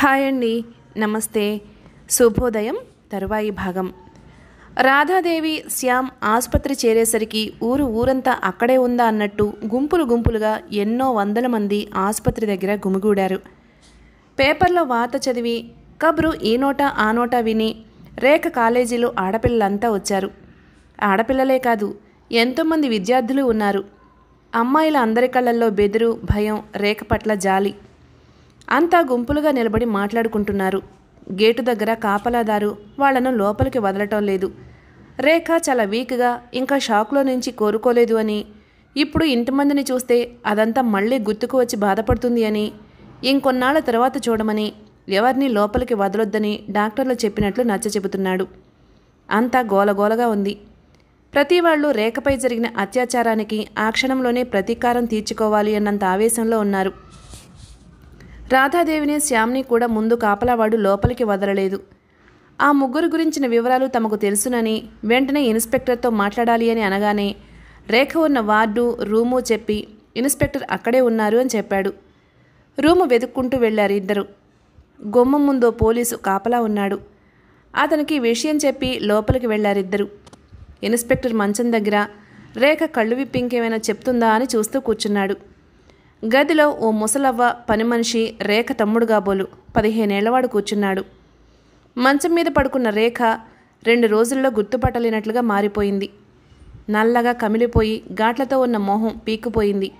hi అండి నమస్తే శుభోదయం తరువాయి భాగం రాధాదేవి శ్యామ్ ఆసుపత్రి చేరేసరికి ఊరు ఊరంతా అక్కడే ఉందా అన్నట్టు గుంపులు గుంపులుగా ఎన్నో వందల మంది ఆసుపత్రి దగ్గర గుమిగూడారు పేపర్లో వార్త చదివి కబురు ఈ నోట ఆ నోట విని రేఖ కాలేజీలో ఆడపిల్లలంతా వచ్చారు ఆడపిల్లలే కాదు ఎంతోమంది విద్యార్థులు ఉన్నారు అమ్మాయిల అందరి కళ్ళల్లో బెదురు భయం రేఖ పట్ల జాలి అంతా గుంపులుగా నిలబడి మాట్లాడుకుంటున్నారు గేటు దగ్గర కాపలాదారు వాళ్లను లోపలికి వదలటం లేదు రేఖ చాలా వీక్గా ఇంకా షాక్లో నుంచి కోరుకోలేదు అని ఇప్పుడు ఇంటిమందిని చూస్తే అదంతా మళ్ళీ గుర్తుకు వచ్చి బాధపడుతుంది అని ఇంకొన్నాళ్ల తర్వాత చూడమని ఎవరిని లోపలికి వదలొద్దని డాక్టర్లు చెప్పినట్లు నచ్చ చెబుతున్నాడు అంతా గోలగోలగా ఉంది ప్రతి వాళ్ళు రేఖపై జరిగిన అత్యాచారానికి ఆ క్షణంలోనే ప్రతీకారం తీర్చుకోవాలి అన్నంత ఆవేశంలో ఉన్నారు రాధాదేవిని శ్యామ్ని కూడా ముందు కాపలావాడు లోపలికి వదలలేదు ఆ ముగ్గురు గురించిన వివరాలు తమకు తెలుసునని వెంటనే ఇన్స్పెక్టర్తో మాట్లాడాలి అని అనగానే రేఖ ఉన్న వార్డు రూము చెప్పి ఇన్స్పెక్టర్ అక్కడే ఉన్నారు అని చెప్పాడు రూము వెతుక్కుంటూ వెళ్ళారు ఇద్దరు గుమ్మం ముందు పోలీసు కాపలా ఉన్నాడు అతనికి విషయం చెప్పి లోపలికి వెళ్ళారిద్దరు ఇన్స్పెక్టర్ మంచం దగ్గర రేఖ కళ్ళు విప్పింకేమైనా చెప్తుందా అని చూస్తూ కూర్చున్నాడు గదిలో ఓ ముసలవ్వ పని మనిషి రేఖ తమ్ముడుగా బోలు పదిహేనేళ్లవాడు కూర్చున్నాడు మంచం మీద పడుకున్న రేఖ రెండు రోజుల్లో గుర్తుపట్టలేనట్లుగా మారిపోయింది నల్లగా కమిలిపోయి గాట్లతో ఉన్న మొహం పీక్కుపోయింది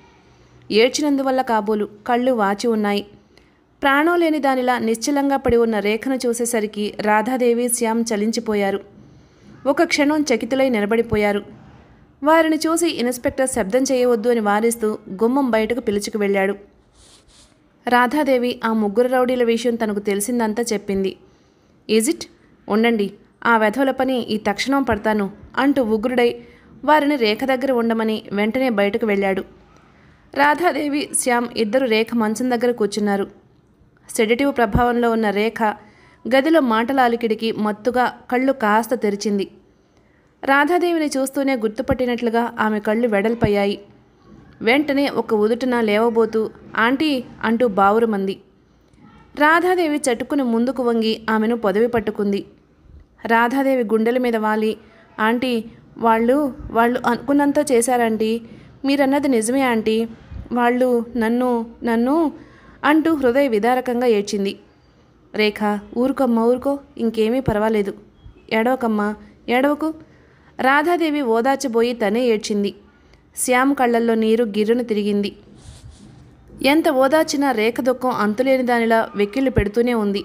ఏడ్చినందువల్ల కాబోలు కళ్ళు వాచి ఉన్నాయి ప్రాణం లేని దానిలా నిశ్చలంగా పడి ఉన్న రేఖను చూసేసరికి రాధాదేవి శ్యామ్ చలించిపోయారు ఒక క్షణం చకితులై నిలబడిపోయారు వారిని చూసి ఇన్స్పెక్టర్ శబ్దం చేయవద్దు అని వారిస్తూ గుమ్మం బయటకు పిలుచుకు వెళ్ళాడు రాధాదేవి ఆ ముగ్గురు రౌడీల విషయం తనకు తెలిసిందంతా చెప్పింది ఇట్ ఉండండి ఆ వెధవుల పని ఈ తక్షణం పడతాను అంటూ ఉగ్రుడై వారిని రేఖ దగ్గర ఉండమని వెంటనే బయటకు వెళ్ళాడు రాధాదేవి శ్యామ్ ఇద్దరు రేఖ మంచం దగ్గర కూర్చున్నారు సెడిటివ్ ప్రభావంలో ఉన్న రేఖ గదిలో మాటలాలికిడికి మత్తుగా కళ్ళు కాస్త తెరిచింది రాధాదేవిని చూస్తూనే గుర్తుపట్టినట్లుగా ఆమె కళ్ళు వెడల్పయ్యాయి వెంటనే ఒక ఉదుటున లేవబోతూ ఆంటీ అంటూ బావురుమంది రాధాదేవి చటుకుని ముందుకు వంగి ఆమెను పొదవి పట్టుకుంది రాధాదేవి గుండెల మీద వాలి ఆంటీ వాళ్ళు వాళ్ళు అనుకున్నంత చేశారంటీ మీరన్నది నిజమే ఆంటీ వాళ్ళు నన్ను నన్ను అంటూ హృదయ విదారకంగా ఏడ్చింది రేఖ ఊరుకమ్మ ఊరుకో ఇంకేమీ పర్వాలేదు ఏడవకమ్మ ఏడవకు రాధాదేవి ఓదాచబోయి తనే ఏడ్చింది శ్యామ్ కళ్ళల్లో నీరు గిర్రును తిరిగింది ఎంత ఓదాచినా రేఖ దుఃఖం అంతులేని దానిలా వెక్కిళ్ళు పెడుతూనే ఉంది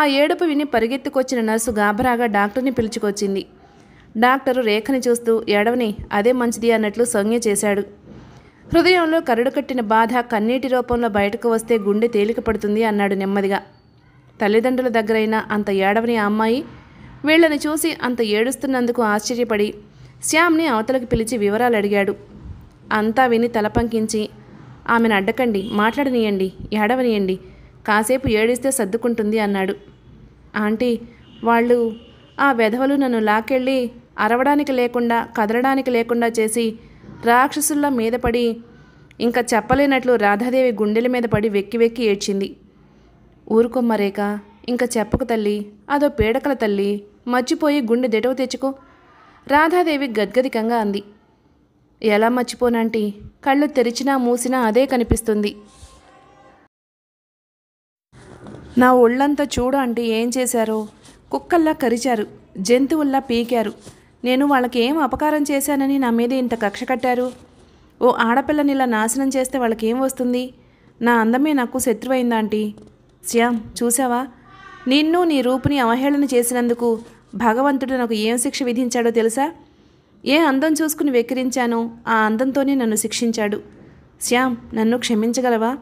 ఆ ఏడుపు విని పరిగెత్తుకొచ్చిన నర్సు గాభరాగా డాక్టర్ని పిలుచుకొచ్చింది డాక్టరు రేఖని చూస్తూ ఏడవని అదే మంచిది అన్నట్లు సంజ్ఞ చేశాడు హృదయంలో కరుడు కట్టిన బాధ కన్నీటి రూపంలో బయటకు వస్తే గుండె తేలిక పడుతుంది అన్నాడు నెమ్మదిగా తల్లిదండ్రుల దగ్గరైన అంత ఏడవని అమ్మాయి వీళ్ళని చూసి అంత ఏడుస్తున్నందుకు ఆశ్చర్యపడి శ్యామ్ని అవతలకు పిలిచి వివరాలు అడిగాడు అంతా విని తలపంకించి ఆమెను అడ్డకండి మాట్లాడనీయండి ఏడవనీయండి కాసేపు ఏడిస్తే సర్దుకుంటుంది అన్నాడు ఆంటీ వాళ్ళు ఆ వెధవలు నన్ను లాకెళ్ళి అరవడానికి లేకుండా కదలడానికి లేకుండా చేసి రాక్షసుల మీద పడి ఇంకా చెప్పలేనట్లు రాధాదేవి గుండెల మీద పడి వెక్కి వెక్కి ఏడ్చింది ఊరుకొమ్మరేక ఇంకా చెప్పకు తల్లి అదో పీడకల తల్లి మర్చిపోయి గుండె దెటవు తెచ్చుకో రాధాదేవి గద్గదికంగా అంది ఎలా మర్చిపోనంటి కళ్ళు తెరిచినా మూసినా అదే కనిపిస్తుంది నా ఒళ్ళంతా చూడు అంటే ఏం చేశారో కుక్కల్లా కరిచారు జంతువుల్లా పీకారు నేను వాళ్ళకి ఏం అపకారం చేశానని నా మీద ఇంత కక్ష కట్టారు ఓ ఆడపిల్లని ఇలా నాశనం చేస్తే వాళ్ళకేం వస్తుంది నా అందమే నాకు ఆంటీ శ్యామ్ చూసావా నిన్ను నీ రూపుని అవహేళన చేసినందుకు భగవంతుడు నాకు ఏం శిక్ష విధించాడో తెలుసా ఏ అందం చూసుకుని వెక్కిరించానో ఆ అందంతోనే నన్ను శిక్షించాడు శ్యామ్ నన్ను క్షమించగలవా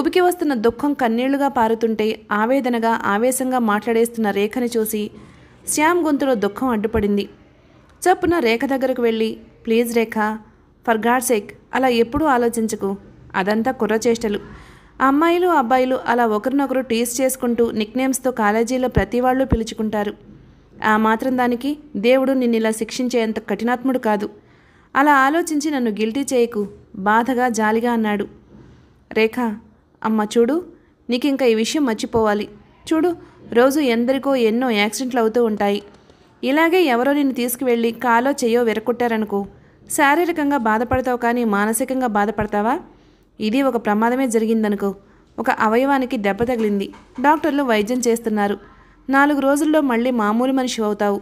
ఉబికి వస్తున్న దుఃఖం కన్నీళ్లుగా పారుతుంటే ఆవేదనగా ఆవేశంగా మాట్లాడేస్తున్న రేఖని చూసి శ్యామ్ గొంతులో దుఃఖం అడ్డుపడింది చప్పున రేఖ దగ్గరకు వెళ్ళి please Rekha for God sake అలా ఎప్పుడూ ఆలోచించకు అదంతా కుర్రచేష్టలు అమ్మాయిలు అబ్బాయిలు అలా ఒకరినొకరు టీస్ చేసుకుంటూ నిక్నేమ్స్తో కాలేజీలో ప్రతి వాళ్ళు పిలుచుకుంటారు ఆ మాత్రం దానికి దేవుడు నిన్ను ఇలా శిక్షించేంత కఠినాత్ముడు కాదు అలా ఆలోచించి నన్ను గిల్టీ చేయకు బాధగా జాలిగా అన్నాడు రేఖ అమ్మ చూడు ఇంకా ఈ విషయం మర్చిపోవాలి చూడు రోజు ఎందరికో ఎన్నో యాక్సిడెంట్లు అవుతూ ఉంటాయి ఇలాగే ఎవరో నిన్ను తీసుకువెళ్ళి కాలో చెయ్యో విరకొట్టారనుకో శారీరకంగా బాధపడతావు కానీ మానసికంగా బాధపడతావా ఇది ఒక ప్రమాదమే జరిగిందనుకో ఒక అవయవానికి దెబ్బ తగిలింది డాక్టర్లు వైద్యం చేస్తున్నారు నాలుగు రోజుల్లో మళ్ళీ మామూలు మనిషి అవుతావు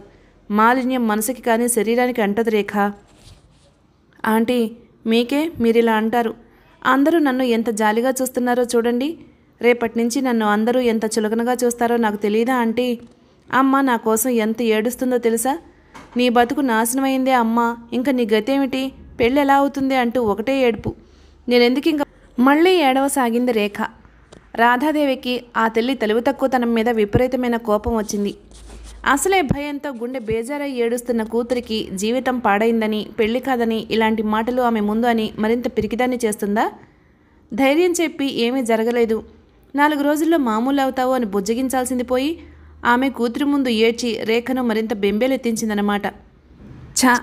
మాలిన్యం మనసుకి కానీ శరీరానికి అంటది రేఖ ఆంటీ మీకే మీరిలా అంటారు అందరూ నన్ను ఎంత జాలిగా చూస్తున్నారో చూడండి రేపటి నుంచి నన్ను అందరూ ఎంత చులకనగా చూస్తారో నాకు తెలియదా ఆంటీ అమ్మ నా కోసం ఎంత ఏడుస్తుందో తెలుసా నీ బతుకు నాశనమైందే అమ్మ ఇంకా నీ గతేమిటి పెళ్ళి ఎలా అవుతుంది అంటూ ఒకటే ఏడుపు నేనెందుకు ఇంకా మళ్ళీ ఏడవ సాగింది రేఖ రాధాదేవికి ఆ తల్లి తెలివి తక్కువతనం మీద విపరీతమైన కోపం వచ్చింది అసలే భయంతో గుండె బేజారై ఏడుస్తున్న కూతురికి జీవితం పాడైందని పెళ్లి కాదని ఇలాంటి మాటలు ఆమె ముందు అని మరింత పిరికిదాన్ని చేస్తుందా ధైర్యం చెప్పి ఏమీ జరగలేదు నాలుగు రోజుల్లో మామూలు అవుతావు అని బుజ్జగించాల్సింది పోయి ఆమె కూతురు ముందు ఏడ్చి రేఖను మరింత బెంబేలెత్తించిందన్నమాట ఛా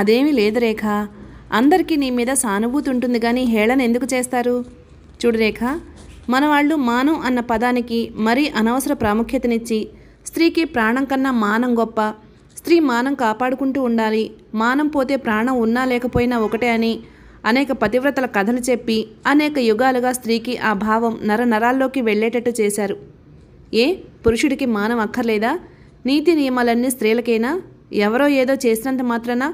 అదేమీ లేదు రేఖ అందరికీ నీ మీద సానుభూతి ఉంటుంది కానీ హేళన ఎందుకు చేస్తారు చూడు రేఖ మన వాళ్ళు మానం అన్న పదానికి మరీ అనవసర ప్రాముఖ్యతనిచ్చి స్త్రీకి ప్రాణం కన్నా మానం గొప్ప స్త్రీ మానం కాపాడుకుంటూ ఉండాలి మానం పోతే ప్రాణం ఉన్నా లేకపోయినా ఒకటే అని అనేక పతివ్రతల కథలు చెప్పి అనేక యుగాలుగా స్త్రీకి ఆ భావం నర నరాల్లోకి వెళ్ళేటట్టు చేశారు ఏ పురుషుడికి మానం అక్కర్లేదా నీతి నియమాలన్నీ స్త్రీలకైనా ఎవరో ఏదో చేసినంత మాత్రాన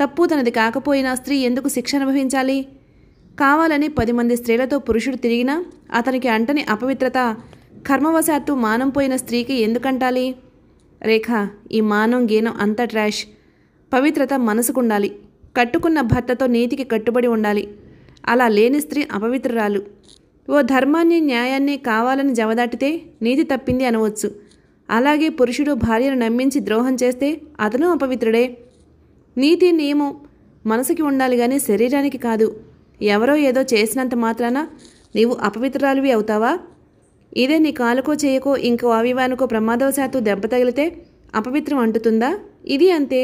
తప్పు తనది కాకపోయినా స్త్రీ ఎందుకు శిక్ష అనుభవించాలి కావాలని పది మంది స్త్రీలతో పురుషుడు తిరిగినా అతనికి అంటని అపవిత్రత కర్మవశాత్తు మానం పోయిన స్త్రీకి ఎందుకంటాలి రేఖ ఈ మానం గీనం అంత ట్రాష్ పవిత్రత మనసుకుండాలి కట్టుకున్న భర్తతో నీతికి కట్టుబడి ఉండాలి అలా లేని స్త్రీ అపవిత్రురాలు ఓ ధర్మాన్ని న్యాయాన్ని కావాలని జవదాటితే నీతి తప్పింది అనవచ్చు అలాగే పురుషుడు భార్యను నమ్మించి ద్రోహం చేస్తే అతను అపవిత్రుడే నీతి నియమం మనసుకి ఉండాలి కానీ శరీరానికి కాదు ఎవరో ఏదో చేసినంత మాత్రాన నీవు అపవిత్రాలువి అవుతావా ఇదే నీ కాలుకో చేయకో ఇంకో అవివానికో ప్రమాదవశాత్తు దెబ్బ తగిలితే అపవిత్రం అంటుతుందా ఇది అంతే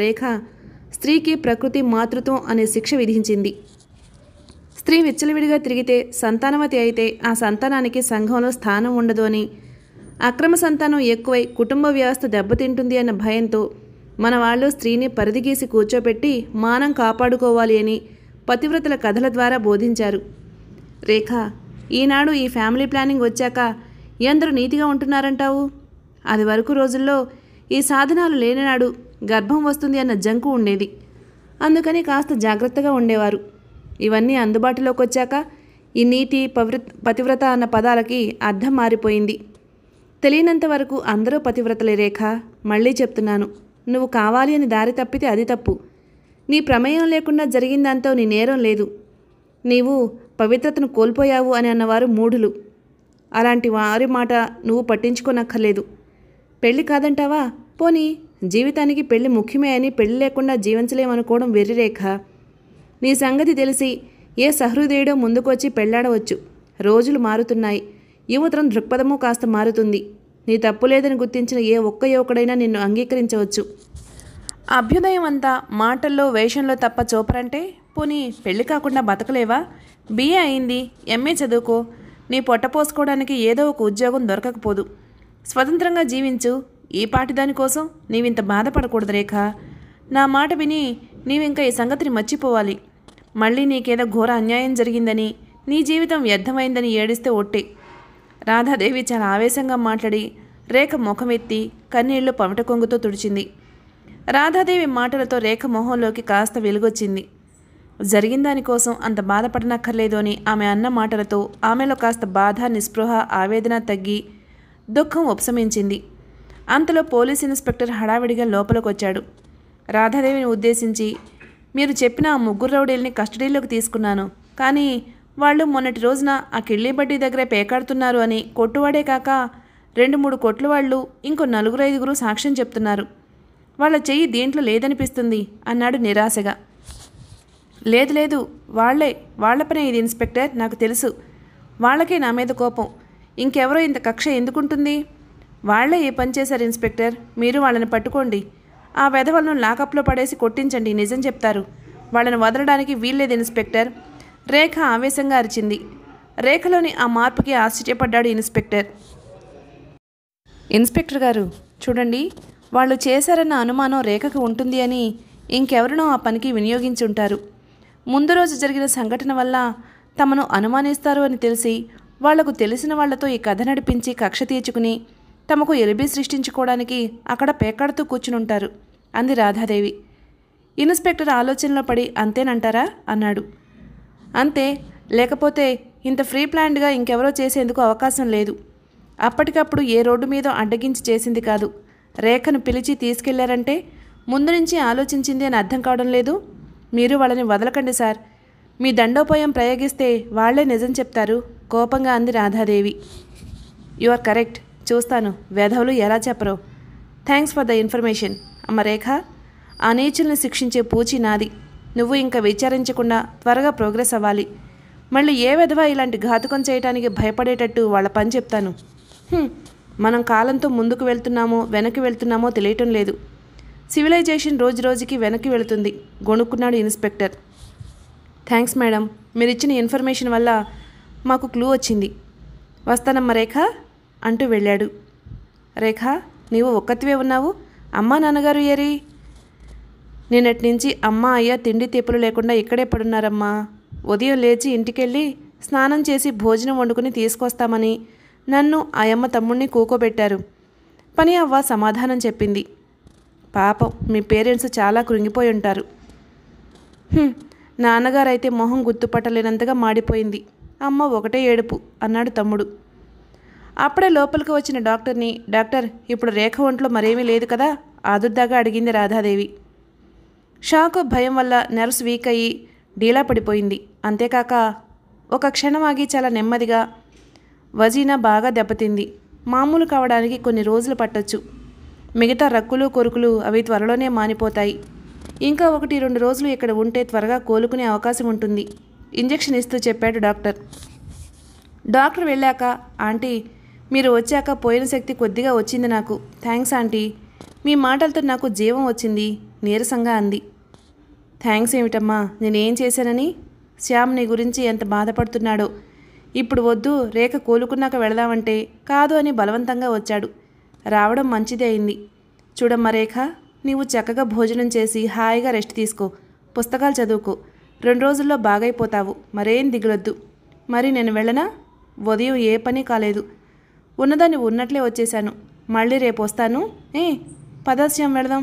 రేఖ స్త్రీకి ప్రకృతి మాతృత్వం అనే శిక్ష విధించింది స్త్రీ విచ్చలవిడిగా తిరిగితే సంతానవతి అయితే ఆ సంతానానికి సంఘంలో స్థానం ఉండదు అని అక్రమ సంతానం ఎక్కువై కుటుంబ వ్యవస్థ దెబ్బతింటుంది అన్న భయంతో మన వాళ్ళు స్త్రీని పరిధిగీసి కూర్చోపెట్టి మానం కాపాడుకోవాలి అని పతివ్రతల కథల ద్వారా బోధించారు రేఖ ఈనాడు ఈ ఫ్యామిలీ ప్లానింగ్ వచ్చాక ఎందరూ నీతిగా ఉంటున్నారంటావు అది వరకు రోజుల్లో ఈ సాధనాలు లేనినాడు గర్భం వస్తుంది అన్న జంకు ఉండేది అందుకని కాస్త జాగ్రత్తగా ఉండేవారు ఇవన్నీ అందుబాటులోకి వచ్చాక ఈ నీతి పవిత్ర పతివ్రత అన్న పదాలకి అర్థం మారిపోయింది తెలియనంత వరకు అందరూ పతివ్రతలే రేఖ మళ్ళీ చెప్తున్నాను నువ్వు కావాలి అని దారి తప్పితే అది తప్పు నీ ప్రమేయం లేకుండా జరిగిందంతో నీ నేరం లేదు నీవు పవిత్రతను కోల్పోయావు అని అన్నవారు మూఢులు అలాంటి వారి మాట నువ్వు పట్టించుకోనక్కర్లేదు పెళ్ళి కాదంటావా పోనీ జీవితానికి పెళ్లి ముఖ్యమే అని పెళ్లి లేకుండా జీవించలేమనుకోవడం వెర్రిరేఖ నీ సంగతి తెలిసి ఏ సహృదయుడో ముందుకొచ్చి పెళ్లాడవచ్చు రోజులు మారుతున్నాయి యువతరం దృక్పథము కాస్త మారుతుంది నీ తప్పు లేదని గుర్తించిన ఏ ఒక్క యువకుడైనా నిన్ను అంగీకరించవచ్చు అభ్యుదయం అంతా మాటల్లో వేషంలో తప్ప చూపరంటే పోనీ పెళ్లి కాకుండా బతకలేవా బిఏ అయింది ఎంఏ చదువుకో నీ పొట్ట పోసుకోవడానికి ఏదో ఒక ఉద్యోగం దొరకకపోదు స్వతంత్రంగా జీవించు ఈ పాటి దానికోసం నీవింత బాధపడకూడదు రేఖ నా మాట విని నీవింక ఈ సంగతిని మర్చిపోవాలి మళ్ళీ నీకేదో ఘోర అన్యాయం జరిగిందని నీ జీవితం వ్యర్థమైందని ఏడిస్తే ఒట్టే రాధాదేవి చాలా ఆవేశంగా మాట్లాడి రేఖ ముఖమెత్తి కన్నీళ్లు పమట కొంగుతో తుడిచింది రాధాదేవి మాటలతో రేఖ మొహంలోకి కాస్త వెలుగొచ్చింది జరిగిన దానికోసం అంత బాధపడనక్కర్లేదు అని ఆమె అన్న మాటలతో ఆమెలో కాస్త బాధ నిస్పృహ ఆవేదన తగ్గి దుఃఖం ఉపశమించింది అంతలో పోలీస్ ఇన్స్పెక్టర్ హడావిడిగా లోపలికొచ్చాడు రాధాదేవిని ఉద్దేశించి మీరు చెప్పిన ఆ ముగ్గురు రౌడీల్ని కస్టడీలోకి తీసుకున్నాను కానీ వాళ్ళు మొన్నటి రోజున ఆ కిళ్ళీబడ్డీ దగ్గరే పేకాడుతున్నారు అని కొట్టువాడే కాక రెండు మూడు కొట్లు వాళ్ళు ఇంకో నలుగురు ఐదుగురు సాక్ష్యం చెప్తున్నారు వాళ్ళ చెయ్యి దీంట్లో లేదనిపిస్తుంది అన్నాడు నిరాశగా లేదు లేదు వాళ్లే వాళ్ల పనే ఇది ఇన్స్పెక్టర్ నాకు తెలుసు వాళ్ళకే నా మీద కోపం ఇంకెవరో ఇంత కక్ష ఎందుకుంటుంది వాళ్లే ఏ పని చేశారు ఇన్స్పెక్టర్ మీరు వాళ్ళని పట్టుకోండి ఆ వెధవలను లాకప్లో పడేసి కొట్టించండి నిజం చెప్తారు వాళ్ళని వదలడానికి వీల్లేదు ఇన్స్పెక్టర్ రేఖ ఆవేశంగా అరిచింది రేఖలోని ఆ మార్పుకి ఆశ్చర్యపడ్డాడు ఇన్స్పెక్టర్ ఇన్స్పెక్టర్ గారు చూడండి వాళ్ళు చేశారన్న అనుమానం రేఖకు ఉంటుంది అని ఇంకెవరినో ఆ పనికి వినియోగించి ఉంటారు ముందు రోజు జరిగిన సంఘటన వల్ల తమను అనుమానిస్తారు అని తెలిసి వాళ్లకు తెలిసిన వాళ్లతో ఈ కథ నడిపించి కక్ష తీర్చుకుని తమకు ఎలిబి సృష్టించుకోవడానికి అక్కడ పేకాడుతూ ఉంటారు అంది రాధాదేవి ఇన్స్పెక్టర్ ఆలోచనలో పడి అంతేనంటారా అన్నాడు అంతే లేకపోతే ఇంత ఫ్రీ ప్లాన్డ్గా ఇంకెవరో చేసేందుకు అవకాశం లేదు అప్పటికప్పుడు ఏ రోడ్డు మీద అడ్డగించి చేసింది కాదు రేఖను పిలిచి తీసుకెళ్లారంటే ముందు నుంచి ఆలోచించింది అని అర్థం కావడం లేదు మీరు వాళ్ళని వదలకండి సార్ మీ దండోపాయం ప్రయోగిస్తే వాళ్లే నిజం చెప్తారు కోపంగా అంది రాధాదేవి యు ఆర్ కరెక్ట్ చూస్తాను వేధవులు ఎలా చెప్పరో థ్యాంక్స్ ఫర్ ద ఇన్ఫర్మేషన్ అమ్మ రేఖ ఆ నీచుల్ని శిక్షించే పూచి నాది నువ్వు ఇంకా విచారించకుండా త్వరగా ప్రోగ్రెస్ అవ్వాలి మళ్ళీ ఏ విధవా ఇలాంటి ఘాతుకం చేయటానికి భయపడేటట్టు వాళ్ళ పని చెప్తాను మనం కాలంతో ముందుకు వెళ్తున్నామో వెనక్కి వెళ్తున్నామో తెలియటం లేదు సివిలైజేషన్ రోజు రోజుకి వెనక్కి వెళుతుంది గొనుక్కున్నాడు ఇన్స్పెక్టర్ థ్యాంక్స్ మేడం మీరిచ్చిన ఇన్ఫర్మేషన్ వల్ల మాకు క్లూ వచ్చింది వస్తానమ్మ రేఖ అంటూ వెళ్ళాడు రేఖ నీవు ఒక్కతివే ఉన్నావు అమ్మా నాన్నగారు ఏరి నిన్నటి నుంచి అమ్మ అయ్య తిండి తీపలు లేకుండా ఇక్కడే పడున్నారమ్మా ఉదయం లేచి ఇంటికెళ్ళి స్నానం చేసి భోజనం వండుకుని తీసుకొస్తామని నన్ను ఆయమ్మ తమ్ముణ్ణి కూకోబెట్టారు పని అవ్వ సమాధానం చెప్పింది పాపం మీ పేరెంట్స్ చాలా కృంగిపోయి ఉంటారు నాన్నగారైతే మొహం గుర్తుపట్టలేనంతగా మాడిపోయింది అమ్మ ఒకటే ఏడుపు అన్నాడు తమ్ముడు అప్పుడే లోపలికి వచ్చిన డాక్టర్ని డాక్టర్ ఇప్పుడు రేఖ ఒంట్లో మరేమీ లేదు కదా ఆదుర్దాగా అడిగింది రాధాదేవి షాకు భయం వల్ల నెర్స్ వీక్ అయ్యి డీలా పడిపోయింది అంతేకాక ఒక క్షణం ఆగి చాలా నెమ్మదిగా వజీనా బాగా దెబ్బతింది మామూలు కావడానికి కొన్ని రోజులు పట్టొచ్చు మిగతా రక్కులు కొరుకులు అవి త్వరలోనే మానిపోతాయి ఇంకా ఒకటి రెండు రోజులు ఇక్కడ ఉంటే త్వరగా కోలుకునే అవకాశం ఉంటుంది ఇంజెక్షన్ ఇస్తూ చెప్పాడు డాక్టర్ డాక్టర్ వెళ్ళాక ఆంటీ మీరు వచ్చాక పోయిన శక్తి కొద్దిగా వచ్చింది నాకు థ్యాంక్స్ ఆంటీ మీ మాటలతో నాకు జీవం వచ్చింది నీరసంగా అంది థ్యాంక్స్ ఏమిటమ్మా నేనేం చేశానని శ్యామ్ నీ గురించి ఎంత బాధపడుతున్నాడో ఇప్పుడు వద్దు రేఖ కోలుకున్నాక వెళదామంటే కాదు అని బలవంతంగా వచ్చాడు రావడం మంచిదే అయింది చూడమ్మా రేఖ నీవు చక్కగా భోజనం చేసి హాయిగా రెస్ట్ తీసుకో పుస్తకాలు చదువుకో రెండు రోజుల్లో బాగైపోతావు మరేం దిగులొద్దు మరి నేను వెళ్ళనా ఉదయం ఏ పని కాలేదు ఉన్నదాన్ని ఉన్నట్లే వచ్చేశాను మళ్ళీ రేపు వస్తాను ఏ పదాశ్యం వెళదాం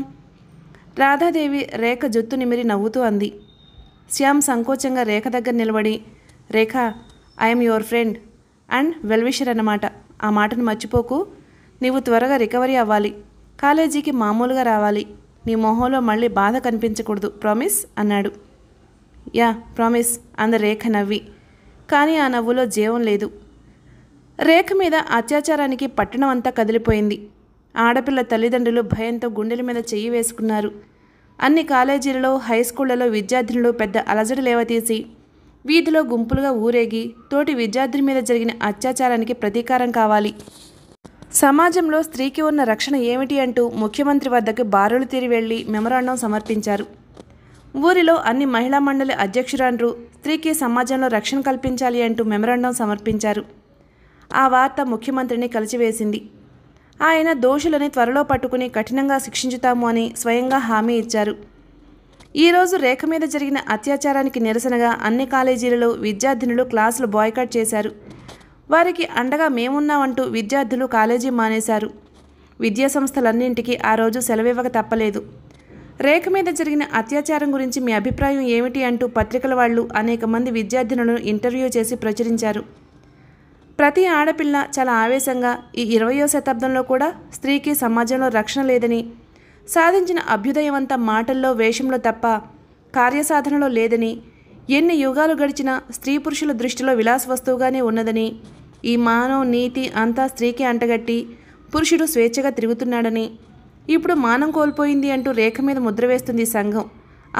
రాధాదేవి రేఖ జుత్తు నిమిరి నవ్వుతూ అంది శ్యామ్ సంకోచంగా రేఖ దగ్గర నిలబడి Rekha I'm your friend and well wisher అన్నమాట ఆ మాటను మర్చిపోకు నీవు త్వరగా రికవరీ అవ్వాలి కాలేజీకి మామూలుగా రావాలి నీ మొహంలో మళ్ళీ బాధ కనిపించకూడదు ప్రామిస్ అన్నాడు యా ప్రామిస్ అంద రేఖ నవ్వి కానీ ఆ నవ్వులో జీవం లేదు రేఖ మీద అత్యాచారానికి పట్టణం అంతా కదిలిపోయింది ఆడపిల్ల తల్లిదండ్రులు భయంతో గుండెల మీద చెయ్యి వేసుకున్నారు అన్ని కాలేజీలలో హై స్కూళ్లలో విద్యార్థినులు పెద్ద అలజడి లేవతీసి వీధిలో గుంపులుగా ఊరేగి తోటి విద్యార్థి మీద జరిగిన అత్యాచారానికి ప్రతీకారం కావాలి సమాజంలో స్త్రీకి ఉన్న రక్షణ ఏమిటి అంటూ ముఖ్యమంత్రి వద్దకు బారులు తీరి వెళ్లి మెమరాండం సమర్పించారు ఊరిలో అన్ని మహిళా మండలి అధ్యక్షురాండ్రు స్త్రీకి సమాజంలో రక్షణ కల్పించాలి అంటూ మెమరాండం సమర్పించారు ఆ వార్త ముఖ్యమంత్రిని కలిచివేసింది ఆయన దోషులని త్వరలో పట్టుకుని కఠినంగా శిక్షించుతాము అని స్వయంగా హామీ ఇచ్చారు ఈరోజు రేఖ మీద జరిగిన అత్యాచారానికి నిరసనగా అన్ని కాలేజీలలో విద్యార్థినులు క్లాసులు బాయ్కట్ చేశారు వారికి అండగా మేమున్నామంటూ విద్యార్థులు కాలేజీ మానేశారు విద్యా సంస్థలన్నింటికి ఆ రోజు సెలవివ్వక తప్పలేదు రేఖ మీద జరిగిన అత్యాచారం గురించి మీ అభిప్రాయం ఏమిటి అంటూ పత్రికల వాళ్ళు అనేక మంది విద్యార్థినులను ఇంటర్వ్యూ చేసి ప్రచురించారు ప్రతి ఆడపిల్ల చాలా ఆవేశంగా ఈ ఇరవయో శతాబ్దంలో కూడా స్త్రీకి సమాజంలో రక్షణ లేదని సాధించిన అభ్యుదయమంతా మాటల్లో వేషంలో తప్ప కార్యసాధనలో లేదని ఎన్ని యుగాలు గడిచినా స్త్రీ పురుషుల దృష్టిలో విలాస వస్తువుగానే ఉన్నదని ఈ మానవ నీతి అంతా స్త్రీకి అంటగట్టి పురుషుడు స్వేచ్ఛగా తిరుగుతున్నాడని ఇప్పుడు మానం కోల్పోయింది అంటూ రేఖ మీద ముద్ర వేస్తుంది సంఘం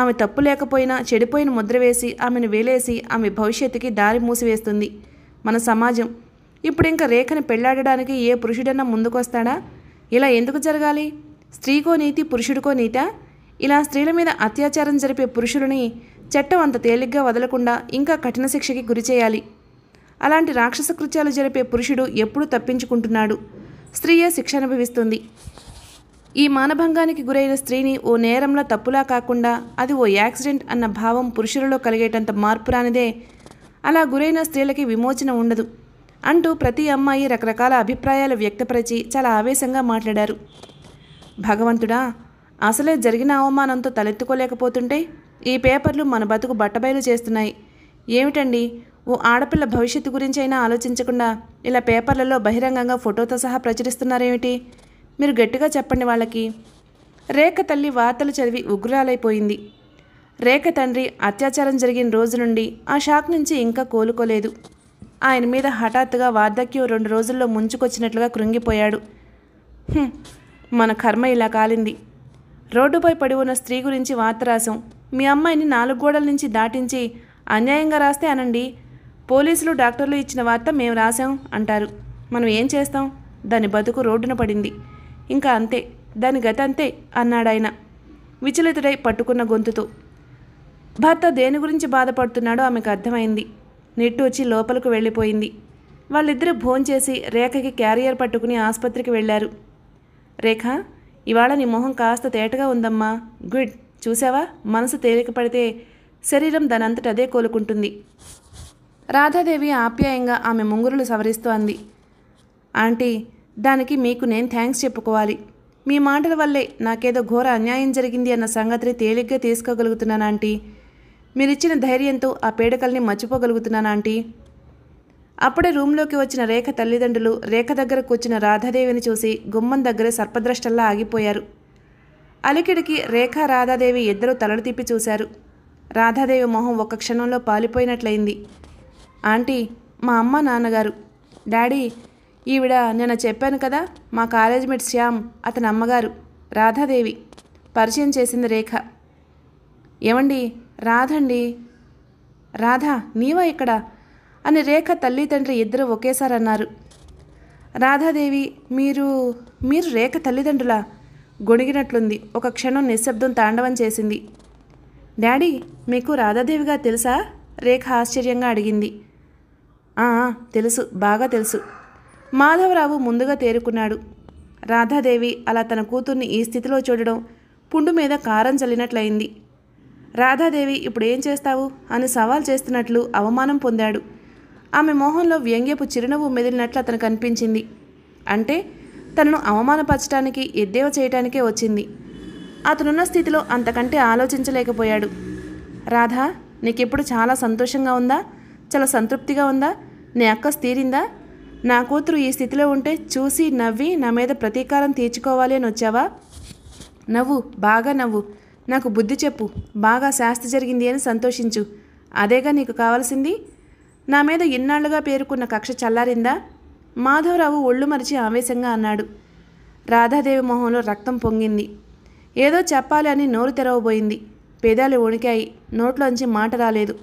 ఆమె తప్పు లేకపోయినా చెడిపోయిన ముద్ర వేసి ఆమెను వేలేసి ఆమె భవిష్యత్తుకి దారి మూసివేస్తుంది మన సమాజం ఇప్పుడు ఇంకా రేఖను పెళ్లాడడానికి ఏ పురుషుడన్నా ముందుకొస్తాడా ఇలా ఎందుకు జరగాలి స్త్రీకో నీతి పురుషుడికో నీట ఇలా స్త్రీల మీద అత్యాచారం జరిపే పురుషులని చట్టం అంత తేలిగ్గా వదలకుండా ఇంకా కఠిన శిక్షకి గురిచేయాలి అలాంటి రాక్షస కృత్యాలు జరిపే పురుషుడు ఎప్పుడూ తప్పించుకుంటున్నాడు స్త్రీయే శిక్ష అనుభవిస్తుంది ఈ మానభంగానికి గురైన స్త్రీని ఓ నేరంలా తప్పులా కాకుండా అది ఓ యాక్సిడెంట్ అన్న భావం పురుషులలో కలిగేటంత మార్పు రానిదే అలా గురైన స్త్రీలకి విమోచన ఉండదు అంటూ ప్రతి అమ్మాయి రకరకాల అభిప్రాయాలు వ్యక్తపరిచి చాలా ఆవేశంగా మాట్లాడారు భగవంతుడా అసలే జరిగిన అవమానంతో తలెత్తుకోలేకపోతుంటే ఈ పేపర్లు మన బతుకు బట్టబయలు చేస్తున్నాయి ఏమిటండి ఓ ఆడపిల్ల భవిష్యత్తు గురించి అయినా ఆలోచించకుండా ఇలా పేపర్లలో బహిరంగంగా ఫోటోతో సహా ప్రచురిస్తున్నారేమిటి మీరు గట్టిగా చెప్పండి వాళ్ళకి రేఖ తల్లి వార్తలు చదివి ఉగ్రాలైపోయింది రేఖ తండ్రి అత్యాచారం జరిగిన రోజు నుండి ఆ షాక్ నుంచి ఇంకా కోలుకోలేదు ఆయన మీద హఠాత్తుగా వార్ధక్యం రెండు రోజుల్లో ముంచుకొచ్చినట్లుగా కృంగిపోయాడు మన కర్మ ఇలా కాలింది రోడ్డుపై పడి ఉన్న స్త్రీ గురించి వార్త రాశాం మీ అమ్మాయిని నాలుగు గోడల నుంచి దాటించి అన్యాయంగా రాస్తే అనండి పోలీసులు డాక్టర్లు ఇచ్చిన వార్త మేము రాశాం అంటారు మనం ఏం చేస్తాం దాని బతుకు రోడ్డున పడింది ఇంకా అంతే దాని గత అంతే అన్నాడాయన విచలితుడై పట్టుకున్న గొంతుతో భర్త దేని గురించి బాధపడుతున్నాడో ఆమెకు అర్థమైంది వచ్చి లోపలకు వెళ్ళిపోయింది వాళ్ళిద్దరూ భోంచేసి రేఖకి క్యారియర్ పట్టుకుని ఆసుపత్రికి వెళ్ళారు రేఖ ఇవాళ నీ మొహం కాస్త తేటగా ఉందమ్మా గుడ్ చూసావా మనసు తేలికపడితే శరీరం దానంతట అదే కోలుకుంటుంది రాధాదేవి ఆప్యాయంగా ఆమె ముంగురులు సవరిస్తూ అంది ఆంటీ దానికి మీకు నేను థ్యాంక్స్ చెప్పుకోవాలి మీ మాటల వల్లే నాకేదో ఘోర అన్యాయం జరిగింది అన్న సంగతిని తేలిగ్గా తీసుకోగలుగుతున్నాను ఆంటీ మీరిచ్చిన ధైర్యంతో ఆ పేడకల్ని మర్చిపోగలుగుతున్నాను ఆంటీ అప్పుడే రూమ్లోకి వచ్చిన రేఖ తల్లిదండ్రులు రేఖ దగ్గర కూర్చున్న రాధాదేవిని చూసి గుమ్మం దగ్గరే సర్పద్రష్టల్లా ఆగిపోయారు అలికిడికి రేఖ రాధాదేవి ఇద్దరూ తలలు తిప్పి చూశారు రాధాదేవి మొహం ఒక క్షణంలో పాలిపోయినట్లయింది ఆంటీ మా అమ్మ నాన్నగారు డాడీ ఈవిడ నేను చెప్పాను కదా మా కాలేజ్ మేట్ శ్యామ్ అతని అమ్మగారు రాధాదేవి పరిచయం చేసింది రేఖ ఏమండి రాధండి రాధా నీవా ఇక్కడ అని రేఖ తల్లి తండ్రి ఇద్దరు ఒకేసారి అన్నారు రాధాదేవి మీరు మీరు రేఖ తల్లిదండ్రులా గొణిగినట్లుంది ఒక క్షణం నిశ్శబ్దం తాండవం చేసింది డాడీ మీకు రాధాదేవిగా తెలుసా రేఖ ఆశ్చర్యంగా అడిగింది తెలుసు బాగా తెలుసు మాధవరావు ముందుగా తేరుకున్నాడు రాధాదేవి అలా తన కూతుర్ని ఈ స్థితిలో చూడడం పుండు మీద కారం చల్లినట్లయింది రాధాదేవి ఇప్పుడు ఏం చేస్తావు అని సవాల్ చేస్తున్నట్లు అవమానం పొందాడు ఆమె మొహంలో వ్యంగ్యపు చిరునవ్వు మెదిలినట్లు అతను కనిపించింది అంటే తనను అవమానపరచడానికి ఎద్దేవ చేయటానికే వచ్చింది అతనున్న స్థితిలో అంతకంటే ఆలోచించలేకపోయాడు రాధా నీకెప్పుడు చాలా సంతోషంగా ఉందా చాలా సంతృప్తిగా ఉందా నీ అక్క తీరిందా నా కూతురు ఈ స్థితిలో ఉంటే చూసి నవ్వి నా మీద ప్రతీకారం తీర్చుకోవాలి అని వచ్చావా నవ్వు బాగా నవ్వు నాకు బుద్ధి చెప్పు బాగా శాస్తి జరిగింది అని సంతోషించు అదేగా నీకు కావాల్సింది నా మీద ఇన్నాళ్లుగా పేరుకున్న కక్ష చల్లారిందా మాధవరావు ఒళ్ళు మరిచి ఆవేశంగా అన్నాడు రాధాదేవి మొహంలో రక్తం పొంగింది ఏదో చెప్పాలి అని నోరు తెరవబోయింది పేదాలు వణికాయి నోట్లోంచి మాట రాలేదు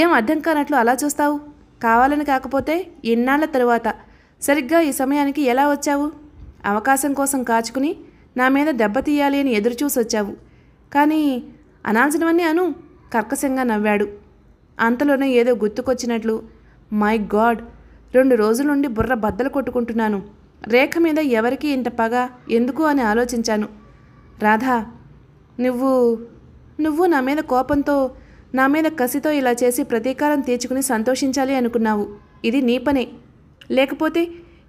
ఏం అర్థం కానట్లు అలా చూస్తావు కావాలని కాకపోతే ఇన్నాళ్ల తరువాత సరిగ్గా ఈ సమయానికి ఎలా వచ్చావు అవకాశం కోసం కాచుకుని నా మీద దెబ్బతీయాలి అని ఎదురుచూసొచ్చావు కానీ అనాల్సినవన్నీ అను కర్కశంగా నవ్వాడు అంతలోనే ఏదో గుర్తుకొచ్చినట్లు మై గాడ్ రెండు రోజుల నుండి బుర్ర బద్దలు కొట్టుకుంటున్నాను రేఖ మీద ఎవరికి ఇంత పగ ఎందుకు అని ఆలోచించాను రాధా నువ్వు నువ్వు నా మీద కోపంతో నా మీద కసితో ఇలా చేసి ప్రతీకారం తీర్చుకుని సంతోషించాలి అనుకున్నావు ఇది నీ పనే లేకపోతే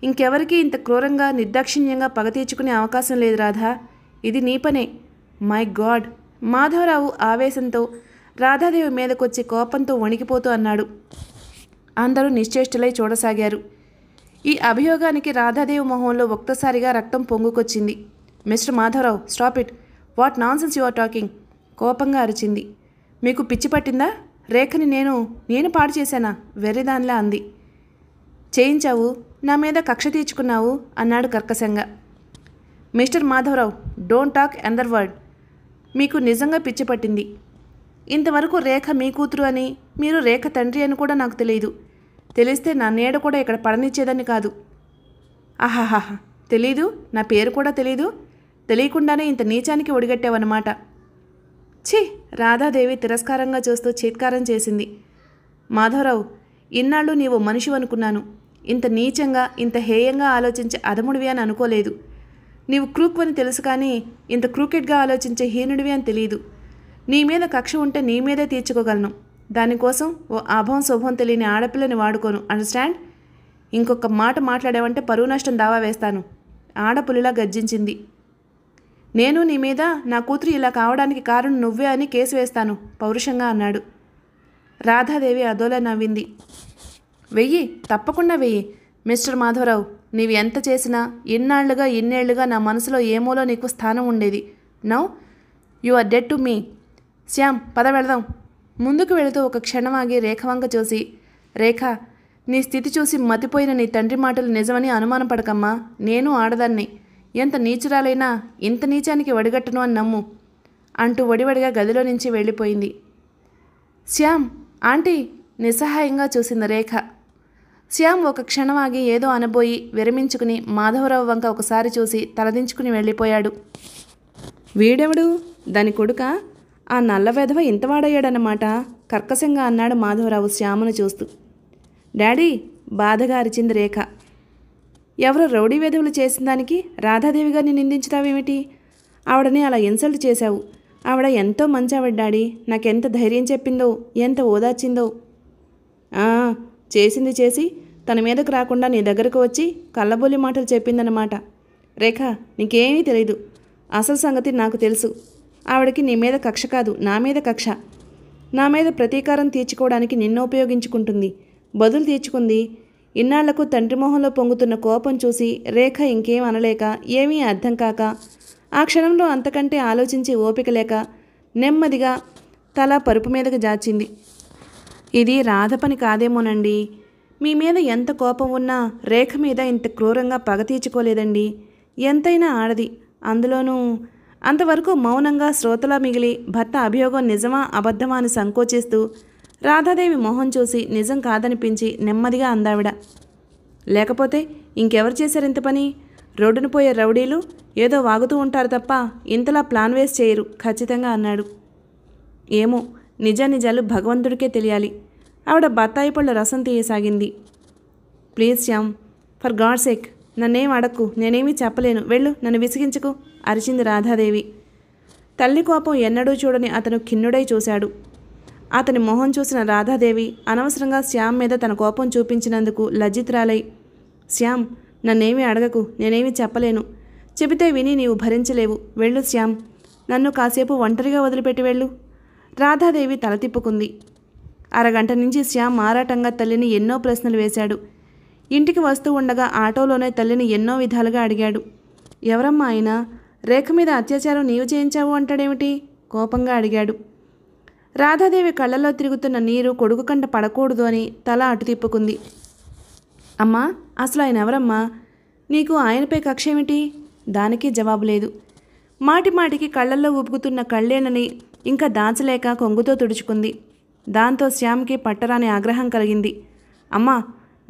ఇంకెవరికీ ఇంత క్రూరంగా నిర్దాక్షిణ్యంగా పగ తీర్చుకునే అవకాశం లేదు రాధా ఇది నీ పనే మై గాడ్ మాధవరావు ఆవేశంతో రాధాదేవి మీదకొచ్చి కోపంతో వణికిపోతూ అన్నాడు అందరూ నిశ్చేష్టులై చూడసాగారు ఈ అభియోగానికి రాధాదేవి మొహంలో ఒక్కసారిగా రక్తం పొంగుకొచ్చింది mister Madhavarao stop it what nonsense you are talking కోపంగా అరిచింది మీకు పిచ్చి పట్టిందా రేఖని నేను నేను పాడు చేశానా వెర్రిదానిలా అంది చేయించావు నా మీద కక్ష తీర్చుకున్నావు అన్నాడు కర్కశంగా mister Madhavarao don't talk another word మీకు నిజంగా పిచ్చి పట్టింది ఇంతవరకు రేఖ మీ కూతురు అని మీరు రేఖ తండ్రి అని కూడా నాకు తెలియదు తెలిస్తే నా నేడ కూడా ఇక్కడ పడనిచ్చేదని కాదు ఆహాహాహా తెలీదు నా పేరు కూడా తెలీదు తెలియకుండానే ఇంత నీచానికి ఒడిగట్టావన్నమాట ఛీ రాధాదేవి తిరస్కారంగా చూస్తూ చీత్కారం చేసింది మాధవరావు ఇన్నాళ్ళు నీవు మనిషి అనుకున్నాను ఇంత నీచంగా ఇంత హేయంగా ఆలోచించే అదముడివి అని అనుకోలేదు నీవు క్రూక్ అని తెలుసు కానీ ఇంత క్రూకెట్గా ఆలోచించే హీనుడివి అని తెలియదు నీ మీద కక్ష ఉంటే నీ మీదే తీర్చుకోగలను దానికోసం ఓ అభం శుభం తెలియని ఆడపిల్లని వాడుకోను అండర్స్టాండ్ ఇంకొక మాట మాట్లాడావంటే పరువు నష్టం దావా వేస్తాను ఆడపులిలా గర్జించింది నేను నీ మీద నా కూతురు ఇలా కావడానికి కారణం నువ్వే అని కేసు వేస్తాను పౌరుషంగా అన్నాడు రాధాదేవి అదోలా నవ్వింది వెయ్యి తప్పకుండా వెయ్యి మిస్టర్ మాధవరావు నీవు ఎంత చేసినా ఇన్నాళ్లుగా ఇన్నేళ్లుగా నా మనసులో ఏమోలో నీకు స్థానం ఉండేది now you are dead to me Shyam పద వెళదాం ముందుకు వెళుతూ ఒక క్షణం ఆగి రేఖ వంక చూసి రేఖ నీ స్థితి చూసి మతిపోయిన నీ తండ్రి మాటలు నిజమని అనుమానపడకమ్మా నేను ఆడదాన్ని ఎంత నీచురాలైనా ఇంత నీచానికి వడిగట్టను అని నమ్ము అంటూ వడివడిగా గదిలో నుంచి వెళ్ళిపోయింది శ్యామ్ ఆంటీ నిస్సహాయంగా చూసింది రేఖ శ్యామ్ ఒక క్షణమాగి ఏదో అనబోయి విరమించుకుని మాధవరావు వంక ఒకసారి చూసి తలదించుకుని వెళ్ళిపోయాడు వీడెవడు దాని కొడుక ఆ నల్ల వెధవ ఇంతవాడయ్యాడనమాట కర్కశంగా అన్నాడు మాధవరావు శ్యామును చూస్తూ డాడీ బాధగా అరిచింది రేఖ ఎవరు రౌడీ వెధవులు చేసిన దానికి రాధాదేవి గారిని నిందించుతావేమిటి ఆవిడని అలా ఇన్సల్ట్ చేశావు ఆవిడ ఎంతో మంచి ఆవిడ డాడీ నాకెంత ధైర్యం చెప్పిందో ఎంత ఓదార్చిందో చేసింది చేసి తన మీదకు రాకుండా నీ దగ్గరకు వచ్చి కళ్ళబోలి మాటలు చెప్పిందనమాట రేఖ నీకేమీ తెలియదు అసలు సంగతి నాకు తెలుసు ఆవిడకి నీ మీద కక్ష కాదు నా మీద కక్ష నా మీద ప్రతీకారం తీర్చుకోవడానికి నిన్ను ఉపయోగించుకుంటుంది బదులు తీర్చుకుంది ఇన్నాళ్లకు తండ్రి మొహంలో పొంగుతున్న కోపం చూసి రేఖ ఇంకేం అనలేక ఏమీ అర్థం కాక ఆ క్షణంలో అంతకంటే ఆలోచించి ఓపిక లేక నెమ్మదిగా తల పరుపు మీదకు జాచింది ఇది రాధ పని కాదేమోనండి మీ మీద ఎంత కోపం ఉన్నా రేఖ మీద ఇంత క్రూరంగా పగ తీర్చుకోలేదండి ఎంతైనా ఆడది అందులోనూ అంతవరకు మౌనంగా శ్రోతలా మిగిలి భర్త అభియోగం నిజమా అబద్ధమా అని సంకోచిస్తూ రాధాదేవి మొహం చూసి నిజం కాదనిపించి నెమ్మదిగా అందావిడ లేకపోతే ఇంకెవరు చేశారు ఇంత పని రోడ్డును పోయే రౌడీలు ఏదో వాగుతూ ఉంటారు తప్ప ఇంతలా ప్లాన్ వేస్ట్ చేయరు ఖచ్చితంగా అన్నాడు ఏమో నిజాలు భగవంతుడికే తెలియాలి ఆవిడ బత్తాయి పళ్ళు రసం తీయసాగింది please Shyam for God sake నన్నేం అడక్కు నేనేమీ చెప్పలేను వెళ్ళు నన్ను విసిగించకు అరిచింది రాధాదేవి తల్లి కోపం ఎన్నడూ చూడని అతను ఖిన్నుడై చూశాడు అతని మొహం చూసిన రాధాదేవి అనవసరంగా శ్యామ్ మీద తన కోపం చూపించినందుకు లజ్జితురాలై శ్యామ్ నన్నేమీ అడగకు నేనేమీ చెప్పలేను చెబితే విని నీవు భరించలేవు వెళ్ళు శ్యామ్ నన్ను కాసేపు ఒంటరిగా వదిలిపెట్టి వెళ్ళు రాధాదేవి తల తిప్పుకుంది అరగంట నుంచి శ్యామ్ మారాటంగా తల్లిని ఎన్నో ప్రశ్నలు వేశాడు ఇంటికి వస్తూ ఉండగా ఆటోలోనే తల్లిని ఎన్నో విధాలుగా అడిగాడు ఎవరమ్మా ఆయన రేఖ మీద అత్యాచారం నీవు చేయించావు అంటాడేమిటి కోపంగా అడిగాడు రాధాదేవి కళ్ళల్లో తిరుగుతున్న నీరు కొడుకు కంట పడకూడదు అని తల అటు తిప్పుకుంది అమ్మా అసలు ఆయన ఎవరమ్మా నీకు ఆయనపై కక్ష ఏమిటి దానికి జవాబు లేదు మాటి మాటికి కళ్ళల్లో ఊపుకుతున్న కళ్ళేనని ఇంకా దాచలేక కొంగుతో తుడుచుకుంది దాంతో శ్యామ్కి పట్టరాని ఆగ్రహం కలిగింది అమ్మా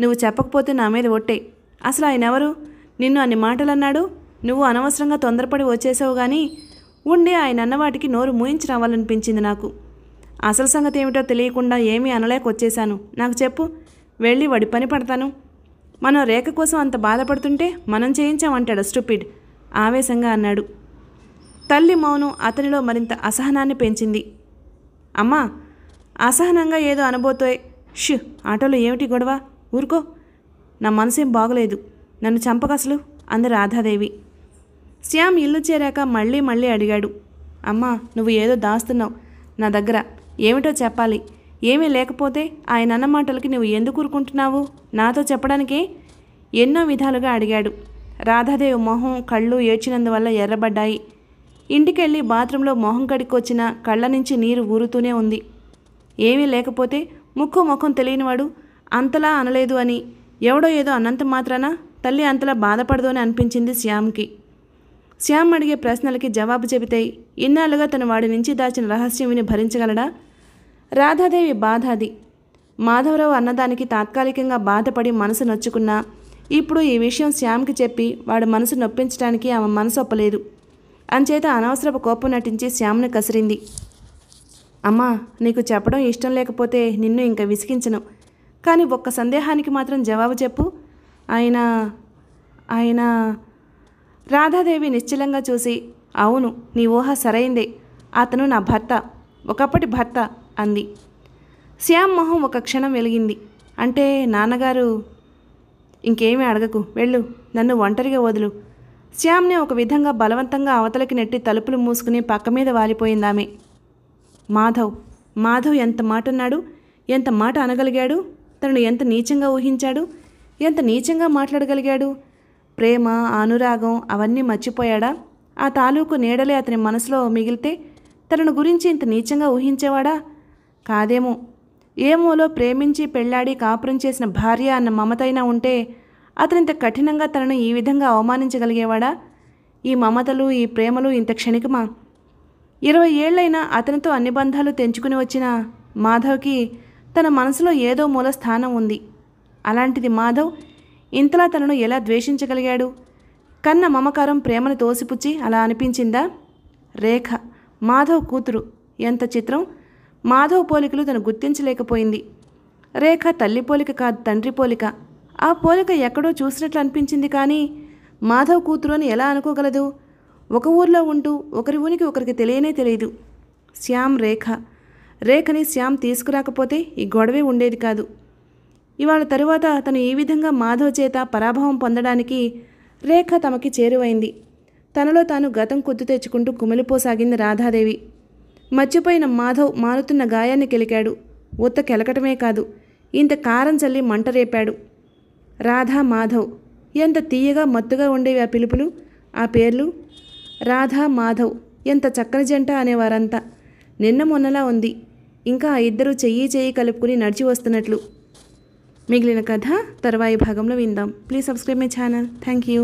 నువ్వు చెప్పకపోతే నా మీద ఒట్టే అసలు ఆయన ఎవరు నిన్ను అన్ని మాటలన్నాడు నువ్వు అనవసరంగా తొందరపడి వచ్చేసావు కానీ ఉండి ఆయన అన్నవాటికి నోరు మూయించి రావాలనిపించింది నాకు అసలు సంగతి ఏమిటో తెలియకుండా ఏమీ అనలేకొచ్చేశాను నాకు చెప్పు వెళ్ళి వాడి పని పడతాను మనం రేఖ కోసం అంత బాధపడుతుంటే మనం చేయించామంటాడు స్టూపిడ్ ఆవేశంగా అన్నాడు తల్లి మౌను అతనిలో మరింత అసహనాన్ని పెంచింది అమ్మా అసహనంగా ఏదో అనబోతోయ్ ష్ ఆటోలో ఏమిటి గొడవ ఊరుకో నా మనసేం బాగలేదు నన్ను చంపకసలు అంది రాధాదేవి శ్యామ్ ఇల్లు చేరాక మళ్ళీ మళ్ళీ అడిగాడు అమ్మా నువ్వు ఏదో దాస్తున్నావు నా దగ్గర ఏమిటో చెప్పాలి ఏమీ లేకపోతే ఆయన అన్న మాటలకి నువ్వు ఎందుకు ఊరుకుంటున్నావు నాతో చెప్పడానికే ఎన్నో విధాలుగా అడిగాడు రాధాదేవి మొహం కళ్ళు ఏడ్చినందువల్ల ఎర్రబడ్డాయి ఇంటికెళ్ళి బాత్రూంలో మొహం కడుక్కొచ్చిన కళ్ళ నుంచి నీరు ఊరుతూనే ఉంది ఏమీ లేకపోతే ముక్కు ముఖం తెలియనివాడు అంతలా అనలేదు అని ఎవడో ఏదో అన్నంత మాత్రాన తల్లి అంతలా బాధపడదు అని అనిపించింది శ్యామ్కి శ్యామ్ అడిగే ప్రశ్నలకి జవాబు చెబితే ఇన్నాళ్ళుగా తను వాడి నుంచి దాచిన రహస్యం విని భరించగలడా రాధాదేవి బాధ అది మాధవరావు అన్నదానికి తాత్కాలికంగా బాధపడి మనసు నొచ్చుకున్నా ఇప్పుడు ఈ విషయం శ్యామ్కి చెప్పి వాడు మనసు నొప్పించడానికి ఆమె మనసు ఒప్పలేదు అంచేత అనవసరపు కోపం నటించి శ్యామ్ను కసిరింది అమ్మా నీకు చెప్పడం ఇష్టం లేకపోతే నిన్ను ఇంకా విసిగించను కానీ ఒక్క సందేహానికి మాత్రం జవాబు చెప్పు ఆయన ఆయన రాధాదేవి నిశ్చలంగా చూసి అవును నీ ఊహ సరైందే అతను నా భర్త ఒకప్పటి భర్త అంది శ్యామ్ మొహం ఒక క్షణం వెలిగింది అంటే నాన్నగారు ఇంకేమీ అడగకు వెళ్ళు నన్ను ఒంటరిగా వదులు శ్యామ్ని ఒక విధంగా బలవంతంగా అవతలకి నెట్టి తలుపులు మూసుకుని పక్క మీద వాలిపోయిందామె మాధవ్ మాధవ్ ఎంత మాట అన్నాడు ఎంత మాట అనగలిగాడు తనను ఎంత నీచంగా ఊహించాడు ఎంత నీచంగా మాట్లాడగలిగాడు ప్రేమ అనురాగం అవన్నీ మర్చిపోయాడా ఆ తాలూకు నీడలే అతని మనసులో మిగిలితే తనను గురించి ఇంత నీచంగా ఊహించేవాడా కాదేమో ఏమోలో ప్రేమించి పెళ్లాడి కాపురం చేసిన భార్య అన్న మమతైనా ఉంటే అతనింత కఠినంగా తనను ఈ విధంగా అవమానించగలిగేవాడా ఈ మమతలు ఈ ప్రేమలు ఇంత క్షణికమా ఇరవై ఏళ్లైనా అతనితో అన్ని బంధాలు తెంచుకుని వచ్చిన మాధవ్కి తన మనసులో ఏదో మూల స్థానం ఉంది అలాంటిది మాధవ్ ఇంతలా తనను ఎలా ద్వేషించగలిగాడు కన్న మమకారం ప్రేమను తోసిపుచ్చి అలా అనిపించిందా రేఖ మాధవ్ కూతురు ఎంత చిత్రం మాధవ్ పోలికలు తను గుర్తించలేకపోయింది రేఖ తల్లి పోలిక కాదు తండ్రి పోలిక ఆ పోలిక ఎక్కడో చూసినట్లు అనిపించింది కానీ మాధవ్ కూతురు అని ఎలా అనుకోగలదు ఒక ఊర్లో ఉంటూ ఒకరి ఉనికి ఒకరికి తెలియనే తెలియదు శ్యామ్ రేఖ రేఖని శ్యామ్ తీసుకురాకపోతే ఈ గొడవే ఉండేది కాదు ఇవాళ తరువాత తను ఈ విధంగా మాధవ్ చేత పరాభవం పొందడానికి రేఖ తమకి చేరువైంది తనలో తాను గతం కొద్దు తెచ్చుకుంటూ కుమిలిపోసాగింది రాధాదేవి మర్చిపోయిన మాధవ్ మారుతున్న గాయాన్ని కెలికాడు ఉత్త కెలకటమే కాదు ఇంత కారం చల్లి మంట రేపాడు రాధా మాధవ్ ఎంత తీయగా మత్తుగా ఉండేవి ఆ పిలుపులు ఆ పేర్లు రాధా మాధవ్ ఎంత చక్కని జంట అనేవారంతా నిన్న మొన్నలా ఉంది ఇంకా ఆ ఇద్దరు చెయ్యి చెయ్యి కలుపుకుని నడిచి వస్తున్నట్లు మిగిలిన కథ తర్వాయి భాగంలో విందాం please subscribe my channel thank you